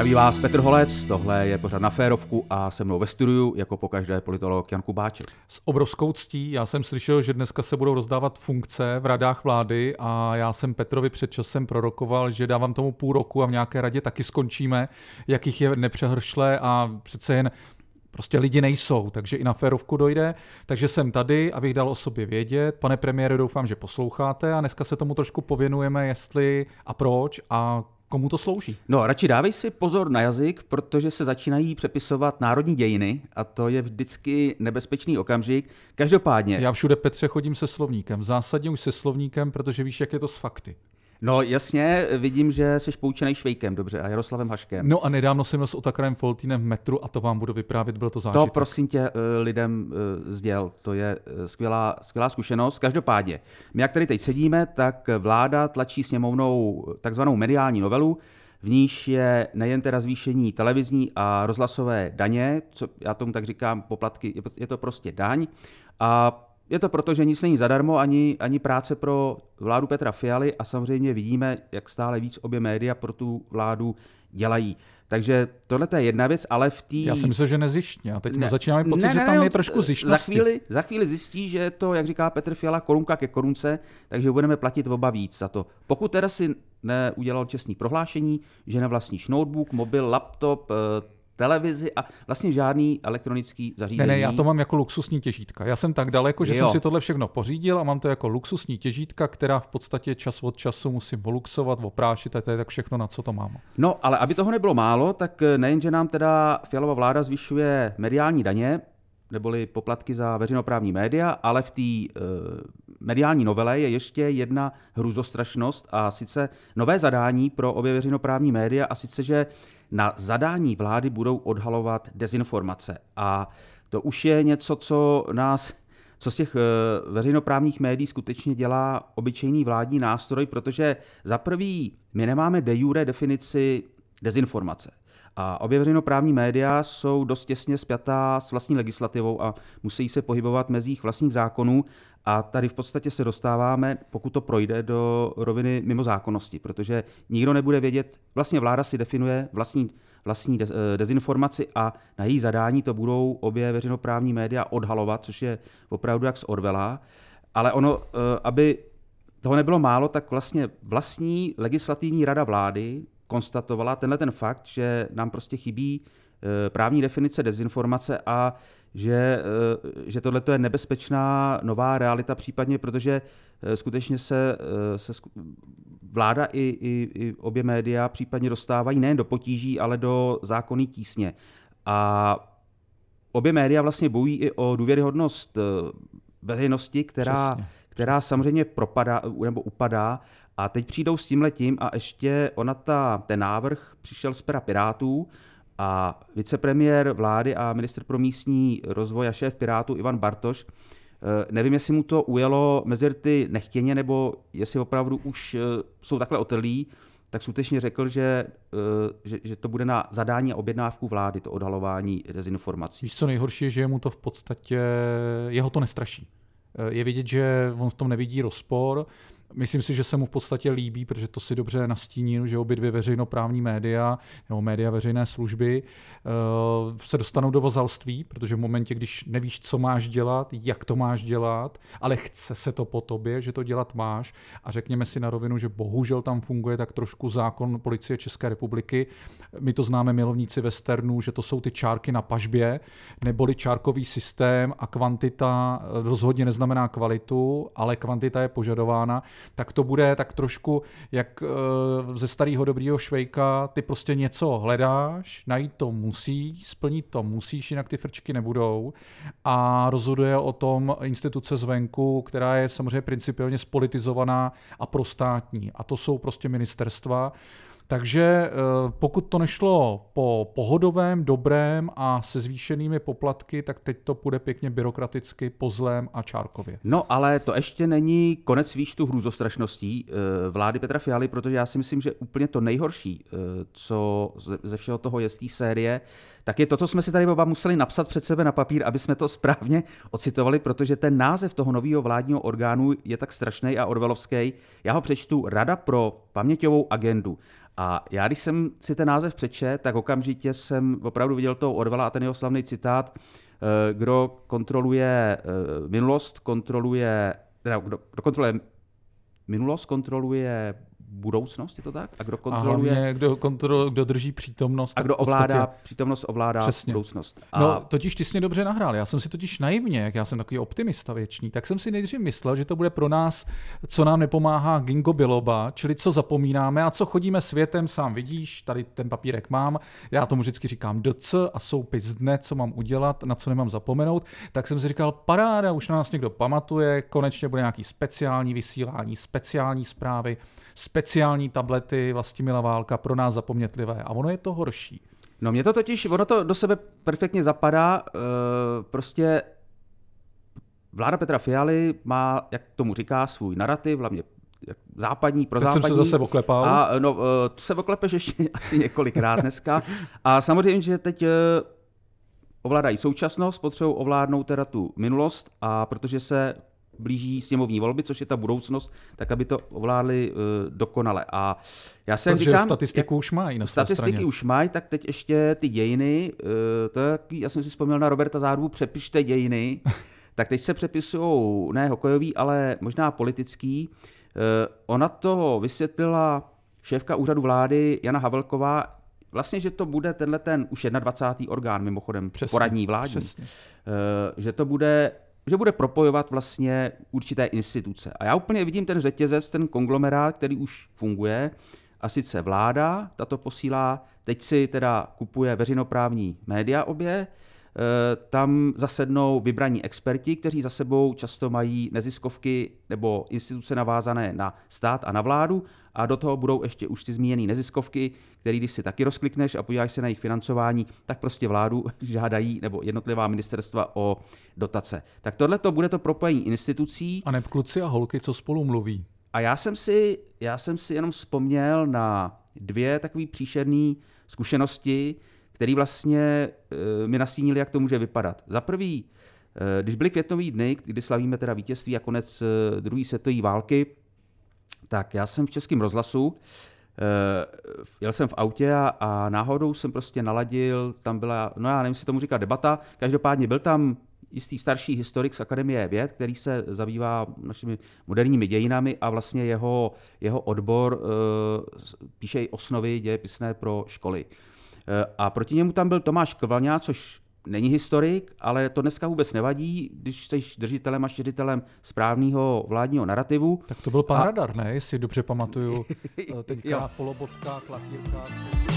Zdraví vás Petr Holec, tohle je pořád na férovku a se mnou ve studiu, jako pokaždé politolog Jan Kubáček. S obrovskou ctí, já jsem slyšel, že dneska se budou rozdávat funkce v radách vlády a já jsem Petrovi před časem prorokoval, že dávám tomu půl roku a v nějaké radě taky skončíme, jakých je nepřehršle a přece jen Prostě lidi nejsou, takže i na férovku dojde. Takže jsem tady, abych dal o sobě vědět. Pane premiére, doufám, že posloucháte a dneska se tomu trošku pověnujeme, jestli a proč a komu to slouží? No, radši dávej si pozor na jazyk, protože se začínají přepisovat národní dějiny a to je vždycky nebezpečný okamžik. Každopádně. Já všude Petře chodím se slovníkem, zásadně už se slovníkem, protože víš, jak je to s fakty. No jasně, vidím, že jsi poučený Švejkem, dobře, a Jaroslavem Haškem. No a nedávno jsem měl s Otakarem Foltínem v metru a to vám budu vyprávět, bylo to zážitek. To prosím tě eh, lidem eh, sděl, to je eh, skvělá, skvělá zkušenost. Každopádně, my jak tady teď sedíme, tak vláda tlačí sněmovnou takzvanou mediální novelu, v níž je nejen teda zvýšení televizní a rozhlasové daně, co já tomu tak říkám, poplatky, je to prostě daň, a je to proto, že nic není zadarmo, ani, ani práce pro vládu Petra Fialy a samozřejmě vidíme, jak stále víc obě média pro tu vládu dělají. Takže tohle je jedna věc, ale v té... Já si myslím, že nezjištně. A teď ne, začínáme pocit, ne, ne, že tam ne, no, je trošku zjištnosti. Za chvíli, za chvíli zjistí, že je to, jak říká Petr Fiala, korunka ke korunce, takže budeme platit oba víc za to. Pokud teda si neudělal čestný prohlášení, že nevlastníš notebook, mobil, laptop, eh, televizi a vlastně žádný elektronický zařízení. Ne, ne, já to mám jako luxusní těžítka. Já jsem tak daleko, že jo. jsem si tohle všechno pořídil a mám to jako luxusní těžítka, která v podstatě čas od času musím voluxovat, oprášit a to je tak všechno, na co to mám. No, ale aby toho nebylo málo, tak eh, nejenže nám teda Fialová vláda zvyšuje mediální daně, neboli poplatky za veřejnoprávní média, ale v té eh, mediální novele je ještě jedna hruzostrašnost a sice nové zadání pro obě veřejnoprávní média a sice, že na zadání vlády budou odhalovat dezinformace. A to už je něco, co nás co z těch eh, veřejnoprávních médií skutečně dělá obyčejný vládní nástroj, protože za prvý my nemáme de jure definici dezinformace. A obě veřejnoprávní média jsou dost těsně spjatá s vlastní legislativou a musí se pohybovat mezi jejich vlastních zákonů. A tady v podstatě se dostáváme, pokud to projde, do roviny mimo zákonnosti, protože nikdo nebude vědět, vlastně vláda si definuje vlastní, vlastní eh, dezinformaci a na její zadání to budou obě veřejnoprávní média odhalovat, což je opravdu jak z Orvela. Ale ono, eh, aby toho nebylo málo, tak vlastně vlastní legislativní rada vlády konstatovala tenhle ten fakt, že nám prostě chybí eh, právní definice dezinformace a že, eh, že tohle je nebezpečná nová realita, případně protože eh, skutečně se, se vláda i, i, i obě média případně dostávají nejen do potíží, ale do zákonní tísně. A obě média vlastně bojují i o důvěryhodnost veřejnosti, která, Přesně. která samozřejmě propadá nebo upadá a teď přijdou s tím letím a ještě ona ta, ten návrh přišel z pera Pirátů a vicepremiér vlády a minister pro místní rozvoj a šéf Pirátů Ivan Bartoš eh, Nevím, jestli mu to ujelo mezi ty nechtěně, nebo jestli opravdu už eh, jsou takhle otrlí, tak skutečně řekl, že, eh, že, že to bude na zadání a objednávku vlády, to odhalování dezinformací. Víš, co nejhorší je, že mu to v podstatě, jeho to nestraší. Je vidět, že on v tom nevidí rozpor, Myslím si, že se mu v podstatě líbí, protože to si dobře nastíní, že obě dvě veřejnoprávní média, nebo média veřejné služby, eh, se dostanou do vazalství, protože v momentě, když nevíš, co máš dělat, jak to máš dělat, ale chce se to po tobě, že to dělat máš, a řekněme si na rovinu, že bohužel tam funguje tak trošku zákon policie České republiky. My to známe milovníci westernů, že to jsou ty čárky na pažbě, neboli čárkový systém a kvantita eh, rozhodně neznamená kvalitu, ale kvantita je požadována tak to bude tak trošku jak eh, ze starého dobrýho švejka, ty prostě něco hledáš, najít to musí, splnit to musíš, jinak ty frčky nebudou a rozhoduje o tom instituce zvenku, která je samozřejmě principiálně spolitizovaná a prostátní a to jsou prostě ministerstva, takže eh, pokud to nešlo po pohodovém, dobrém a se zvýšenými poplatky, tak teď to půjde pěkně byrokraticky, po zlém a čárkově. No ale to ještě není konec výčtu hrůzostrašností eh, vlády Petra Fialy, protože já si myslím, že úplně to nejhorší, eh, co ze všeho toho je z té série, tak je to, co jsme si tady oba museli napsat před sebe na papír, aby jsme to správně ocitovali, protože ten název toho nového vládního orgánu je tak strašný a orvelovský. Já ho přečtu Rada pro paměťovou agendu. A já, když jsem si ten název přečet, tak okamžitě jsem opravdu viděl toho Orvala a ten jeho slavný citát, eh, kdo kontroluje eh, minulost, kontroluje, teda kdo, kdo kontroluje minulost, kontroluje budoucnost, je to tak? A kdo kontroluje... A hlavně, kdo, kontrol, kdo drží přítomnost. A kdo ovládá podstatě... přítomnost, ovládá Přesně. budoucnost. A... No, totiž ty jsi dobře nahrál. Já jsem si totiž naivně, jak já jsem takový optimista věčný, tak jsem si nejdřív myslel, že to bude pro nás, co nám nepomáhá Gingo Biloba, čili co zapomínáme a co chodíme světem, sám vidíš, tady ten papírek mám, já tomu vždycky říkám DC a soupis dne, co mám udělat, na co nemám zapomenout, tak jsem si říkal, paráda, už na nás někdo pamatuje, konečně bude nějaký speciální vysílání, speciální zprávy, speciální speciální tablety Vlastimila Válka pro nás zapomnětlivé. A ono je to horší. No mě to totiž, ono to do sebe perfektně zapadá, e, prostě vláda Petra Fialy má, jak tomu říká, svůj narrativ, hlavně západní, pro západní. jsem se zase oklepal. A, eh, no, e, se oklepeš ještě asi několikrát dneska. A samozřejmě, že teď ovládají současnost, potřebují ovládnout teda tu minulost a protože se blíží sněmovní volby, což je ta budoucnost, tak aby to ovládli uh, dokonale. A já se Protože říkám, statistiku jak, už mají na Statistiky straně. už mají, tak teď ještě ty dějiny, uh, to je, já jsem si vzpomněl na Roberta Zárubu, přepište dějiny, tak teď se přepisují ne hokejový, ale možná politický. Uh, ona toho vysvětlila šéfka úřadu vlády Jana Havelková, vlastně, že to bude tenhle ten už 21. orgán, mimochodem, přesně, poradní vládní, přesně. že to bude že bude propojovat vlastně určité instituce. A já úplně vidím ten řetězec, ten konglomerát, který už funguje, a sice vláda, tato posílá, teď si teda kupuje veřejnoprávní média obě, Eh, tam zasednou vybraní experti, kteří za sebou často mají neziskovky nebo instituce navázané na stát a na vládu a do toho budou ještě už ty zmíněné neziskovky, které když si taky rozklikneš a podíváš se na jejich financování, tak prostě vládu žádají nebo jednotlivá ministerstva o dotace. Tak tohle to bude to propojení institucí. A ne kluci a holky, co spolu mluví. A já jsem si, já jsem si jenom vzpomněl na dvě takové příšerné zkušenosti, který vlastně eh, mi nastínili, jak to může vypadat. Za prvý, eh, když byly květnový dny, kdy slavíme teda vítězství a konec eh, druhé světové války, tak já jsem v Českém rozhlasu, jel jsem v autě a, a náhodou jsem prostě naladil, tam byla, no já nevím, si tomu říká debata, každopádně byl tam jistý starší historik z Akademie věd, který se zabývá našimi moderními dějinami a vlastně jeho, jeho odbor e, píše i osnovy dějepisné pro školy. Eh, a proti němu tam byl Tomáš Kvalňá, což není historik, ale to dneska vůbec nevadí, když jsi držitelem a šířitelem správného vládního narrativu. Tak to byl pan a... Radar, ne? Jestli dobře pamatuju. Eh, teďka polobotka, klatírka.